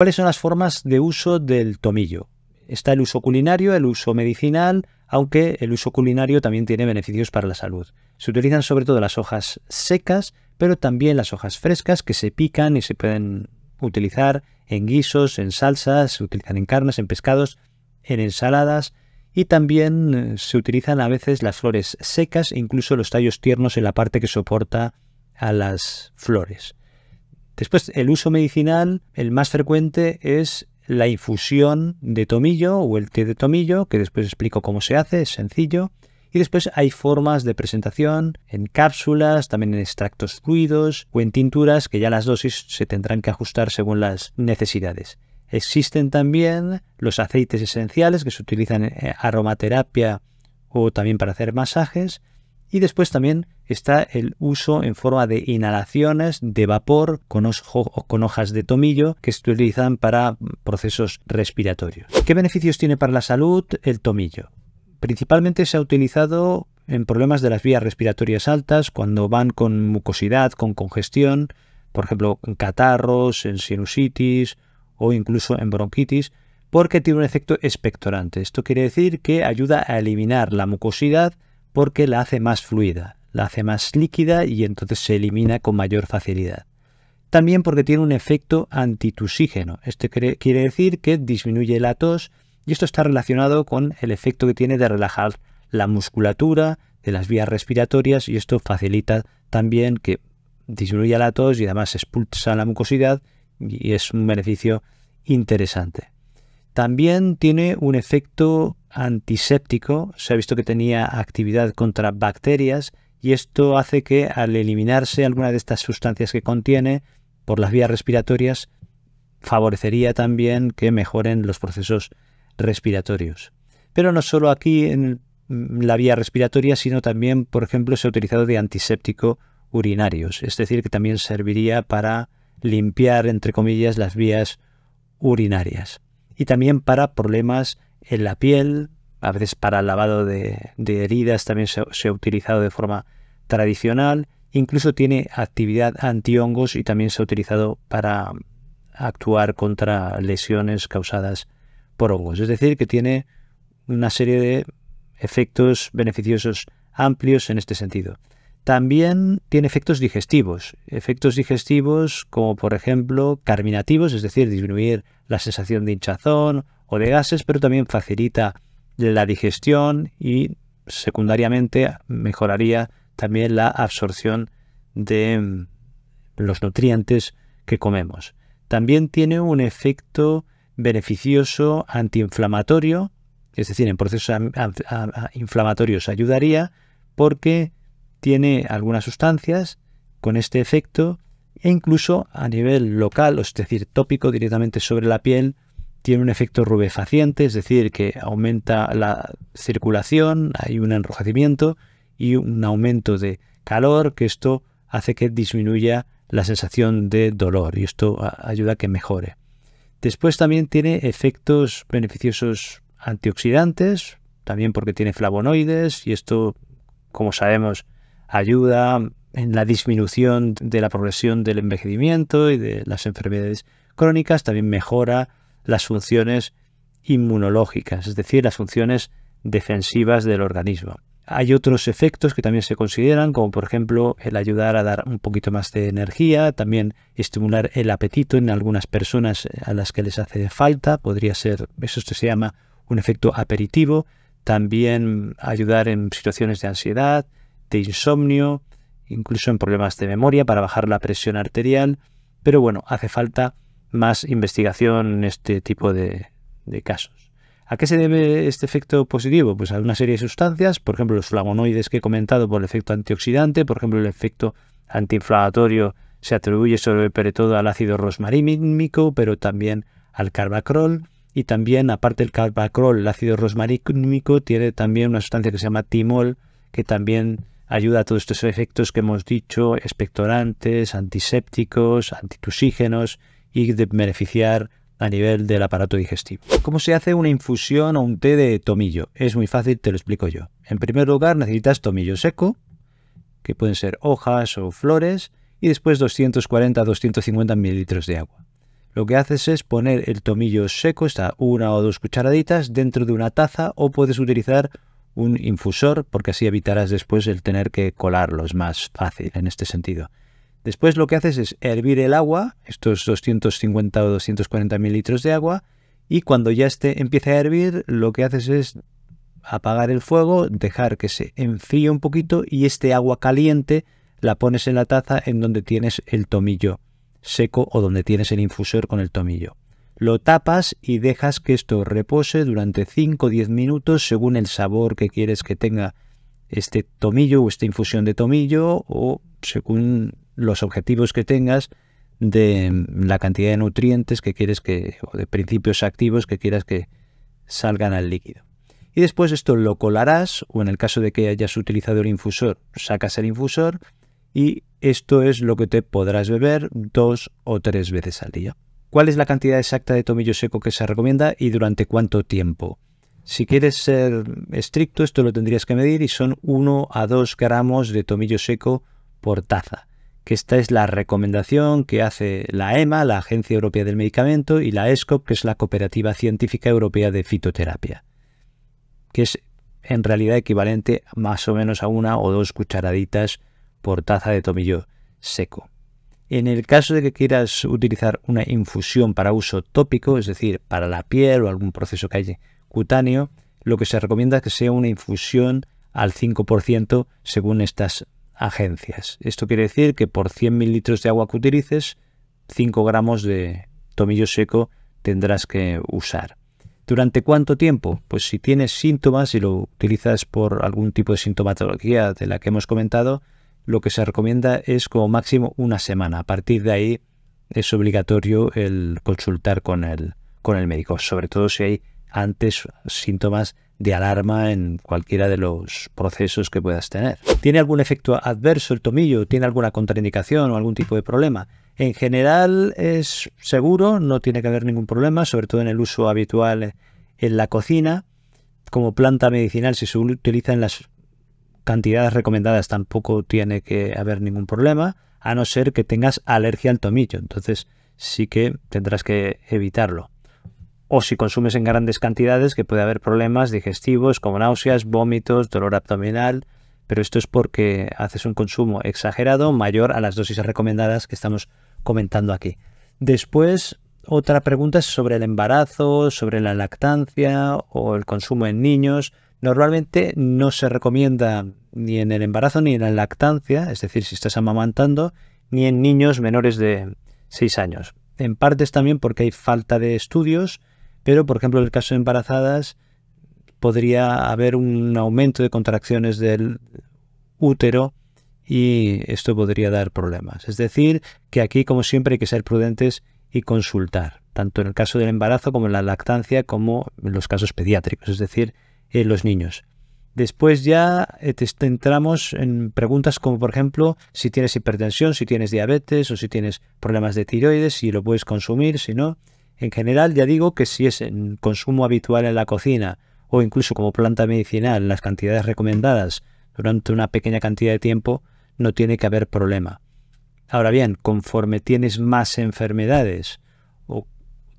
¿Cuáles son las formas de uso del tomillo? Está el uso culinario, el uso medicinal, aunque el uso culinario también tiene beneficios para la salud. Se utilizan sobre todo las hojas secas, pero también las hojas frescas que se pican y se pueden utilizar en guisos, en salsas, se utilizan en carnes, en pescados, en ensaladas y también eh, se utilizan a veces las flores secas, e incluso los tallos tiernos en la parte que soporta a las flores. Después, el uso medicinal, el más frecuente es la infusión de tomillo o el té de tomillo, que después explico cómo se hace, es sencillo. Y después hay formas de presentación en cápsulas, también en extractos fluidos o en tinturas, que ya las dosis se tendrán que ajustar según las necesidades. Existen también los aceites esenciales que se utilizan en eh, aromaterapia o también para hacer masajes y después también está el uso en forma de inhalaciones de vapor con, con, hojas de tomillo que se utilizan para procesos respiratorios. ¿Qué beneficios tiene para la salud el tomillo? Principalmente se ha utilizado en problemas de las vías respiratorias altas, cuando van con mucosidad, con congestión, por ejemplo, en catarros, en sinusitis o incluso en bronquitis, porque tiene un efecto expectorante. Esto quiere decir que ayuda a eliminar la mucosidad porque la hace más fluida, la hace más líquida y entonces se elimina con mayor facilidad. También porque tiene un efecto antitusígeno. Esto quiere decir que disminuye la tos y esto está relacionado con el efecto que tiene de relajar la musculatura de las vías respiratorias y esto facilita también que disminuya la tos y además expulsa la mucosidad y es un beneficio interesante. También tiene un efecto antiséptico, se ha visto que tenía actividad contra bacterias y esto hace que al eliminarse alguna de estas sustancias que contiene por las vías respiratorias, favorecería también que mejoren los procesos respiratorios. Pero no solo aquí en la vía respiratoria, sino también, por ejemplo, se ha utilizado de antiséptico urinarios, es decir, que también serviría para limpiar, entre comillas, las vías urinarias y también para problemas en la piel, a veces para el lavado de, heridas también se, se, ha utilizado de forma tradicional, incluso tiene actividad antihongos y también se ha utilizado para actuar contra lesiones causadas por hongos. Es decir, que tiene una serie de efectos beneficiosos amplios en este sentido. También tiene efectos digestivos, efectos digestivos como por ejemplo carminativos, es decir, disminuir la sensación de hinchazón o de gases, pero también facilita la digestión y secundariamente mejoraría también la absorción de mm, los nutrientes que comemos. También tiene un efecto beneficioso antiinflamatorio, es decir, en procesos inflamatorios ayudaría porque tiene algunas sustancias con este efecto e incluso a nivel local, es decir, tópico directamente sobre la piel, tiene un efecto rubefaciente, es decir, que aumenta la circulación, hay un enrojecimiento y un aumento de calor, que esto hace que disminuya la sensación de dolor y esto ayuda a que mejore. Después también tiene efectos beneficiosos antioxidantes, también porque tiene flavonoides y esto, como sabemos, ayuda en la disminución de la progresión del envejecimiento y de las enfermedades crónicas, también mejora las funciones inmunológicas, es decir, las funciones defensivas del organismo. Hay otros efectos que también se consideran, como por ejemplo el ayudar a dar un poquito más de energía, también estimular el apetito en algunas personas a las que les hace falta, podría ser, eso se llama un efecto aperitivo, también ayudar en situaciones de ansiedad, de insomnio, incluso en problemas de memoria para bajar la presión arterial, pero bueno, hace falta más investigación en este tipo de, casos. ¿A qué se debe este efecto positivo? Pues a una serie de sustancias, por ejemplo los flavonoides que he comentado por el efecto antioxidante, por ejemplo el efecto antiinflamatorio se atribuye sobre todo al ácido rosmarínmico, pero también al carbacrol y también aparte del carbacrol, el ácido rosmarínmico tiene también una sustancia que se llama timol que también ayuda a todos estos efectos que hemos dicho, expectorantes, antisépticos, antitusígenos y de beneficiar a nivel del aparato digestivo. ¿Cómo se hace una infusión o un té de tomillo? Es muy fácil, te lo explico yo. En primer lugar necesitas tomillo seco, que pueden ser hojas o flores, y después 240-250 mililitros de agua. Lo que haces es poner el tomillo seco, está una o dos cucharaditas, dentro de una taza o puedes utilizar un infusor porque así evitarás después el tener que colarlos más fácil en este sentido. Después lo que haces es hervir el agua, estos 250 o 240 mililitros de agua, y cuando ya esté, empieza a hervir, lo que haces es apagar el fuego, dejar que se enfríe un poquito y este agua caliente la pones en la taza en donde tienes el tomillo seco o donde tienes el infusor con el tomillo. Lo tapas y dejas que esto repose durante 5 o 10 minutos según el sabor que quieres que tenga este tomillo o esta infusión de tomillo o según los objetivos que tengas, de mm, la cantidad de nutrientes que quieres que, o de principios activos que quieras que salgan al líquido. Y después esto lo colarás, o en el caso de que hayas utilizado el infusor, sacas el infusor y esto es lo que te podrás beber dos o tres veces al día. ¿Cuál es la cantidad exacta de tomillo seco que se recomienda y durante cuánto tiempo? Si quieres ser estricto, esto lo tendrías que medir y son 1 a 2 gramos de tomillo seco por taza que esta es la recomendación que hace la EMA, la Agencia Europea del Medicamento, y la ESCOP, que es la Cooperativa Científica Europea de Fitoterapia, que es en realidad equivalente más o menos a una o dos cucharaditas por taza de tomillo seco. En el caso de que quieras utilizar una infusión para uso tópico, es decir, para la piel o algún proceso que haya cutáneo, lo que se recomienda es que sea una infusión al 5% según estas agencias. Esto quiere decir que por 100 mililitros de agua que utilices, 5 gramos de tomillo seco tendrás que usar. ¿Durante cuánto tiempo? Pues si tienes síntomas y lo utilizas por algún tipo de sintomatología de la que hemos comentado, lo que se recomienda es como máximo una semana. A partir de ahí es obligatorio el consultar con el, con el médico, sobre todo si hay antes síntomas de alarma en cualquiera de los procesos que puedas tener. ¿Tiene algún efecto adverso el tomillo? ¿Tiene alguna contraindicación o algún tipo de problema? En general es seguro, no tiene que haber ningún problema, sobre todo en el uso habitual en la cocina. Como planta medicinal, si se utiliza en las cantidades recomendadas, tampoco tiene que haber ningún problema, a no ser que tengas alergia al tomillo. Entonces sí que tendrás que evitarlo o si consumes en grandes cantidades que puede haber problemas digestivos como náuseas, vómitos, dolor abdominal, pero esto es porque haces un consumo exagerado mayor a las dosis recomendadas que estamos comentando aquí. Después, otra pregunta es sobre el embarazo, sobre la lactancia o el consumo en niños. Normalmente no se recomienda ni en el embarazo ni en la lactancia, es decir, si estás amamantando, ni en niños menores de 6 años. En partes también porque hay falta de estudios pero, por ejemplo, en el caso de embarazadas, podría haber un aumento de contracciones del útero y esto podría dar problemas. Es decir, que aquí, como siempre, hay que ser prudentes y consultar, tanto en el caso del embarazo como en la lactancia, como en los casos pediátricos, es decir, en los niños. Después ya eh, te entramos en preguntas como, por ejemplo, si tienes hipertensión, si tienes diabetes o si tienes problemas de tiroides, si lo puedes consumir, si no. En general, ya digo que si es en consumo habitual en la cocina o incluso como planta medicinal las cantidades recomendadas durante una pequeña cantidad de tiempo, no tiene que haber problema. Ahora bien, conforme tienes más enfermedades o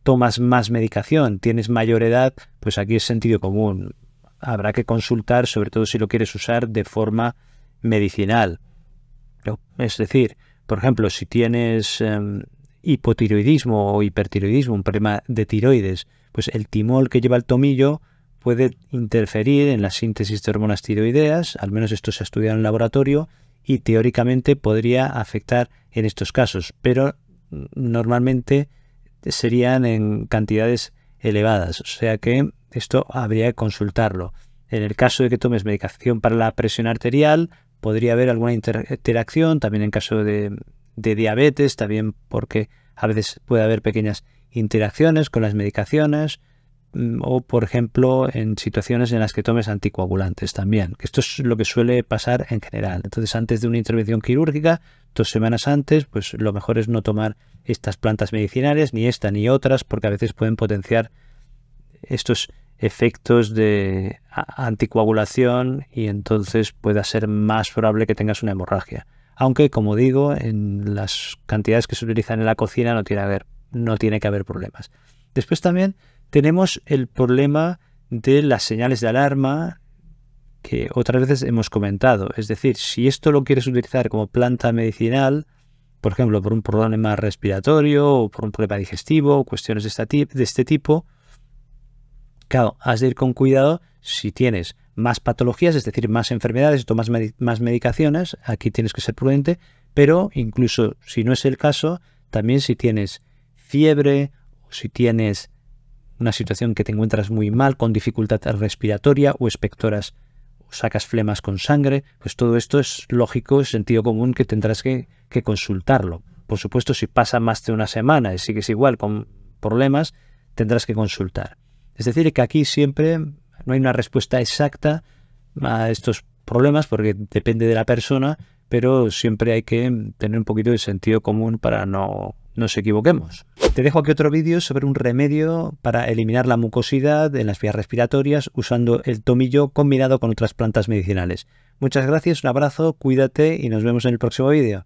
tomas más medicación, tienes mayor edad, pues aquí es sentido común. Habrá que consultar, sobre todo si lo quieres usar de forma medicinal. Es decir, por ejemplo, si tienes... Em, hipotiroidismo o hipertiroidismo, un problema de tiroides, pues el timol que lleva el tomillo puede interferir en la síntesis de hormonas tiroideas, al menos esto se ha estudiado en laboratorio, y teóricamente podría afectar en estos casos, pero normalmente serían en cantidades elevadas, o sea que esto habría que consultarlo. En el caso de que tomes medicación para la presión arterial, podría haber alguna interacción, también en caso de de diabetes, también porque a veces puede haber pequeñas interacciones con las medicaciones mm, o por ejemplo en situaciones en las que tomes anticoagulantes también, esto es lo que suele pasar en general. Entonces antes de una intervención quirúrgica, dos semanas antes, pues lo mejor es no tomar estas plantas medicinales, ni esta ni otras, porque a veces pueden potenciar estos efectos de anticoagulación y entonces pueda ser más probable que tengas una hemorragia. Aunque, como digo, en las cantidades que se utilizan en la cocina no tiene, no tiene que haber problemas. Después también tenemos el problema de las señales de alarma que otras veces hemos comentado. Es decir, si esto lo quieres utilizar como planta medicinal, por ejemplo, por un problema respiratorio o por un problema digestivo o cuestiones de este tipo Claro, has de ir con cuidado si tienes más patologías, es decir, más enfermedades, tomas más medicaciones, aquí tienes que ser prudente, pero incluso si no es el caso, también si tienes fiebre o si tienes una situación que te encuentras muy mal, con dificultad respiratoria o espectoras, o sacas flemas con sangre, pues todo esto es lógico, es sentido común que tendrás que, que consultarlo. Por supuesto, si pasa más de una semana y sigues igual con problemas, tendrás que consultar. Es decir, que aquí siempre no hay una respuesta exacta a estos problemas porque depende de la persona, pero siempre hay que tener un poquito de sentido común para no nos equivoquemos. Te dejo aquí otro vídeo sobre un remedio para eliminar la mucosidad en las vías respiratorias usando el tomillo combinado con otras plantas medicinales. Muchas gracias, un abrazo, cuídate y nos vemos en el próximo vídeo.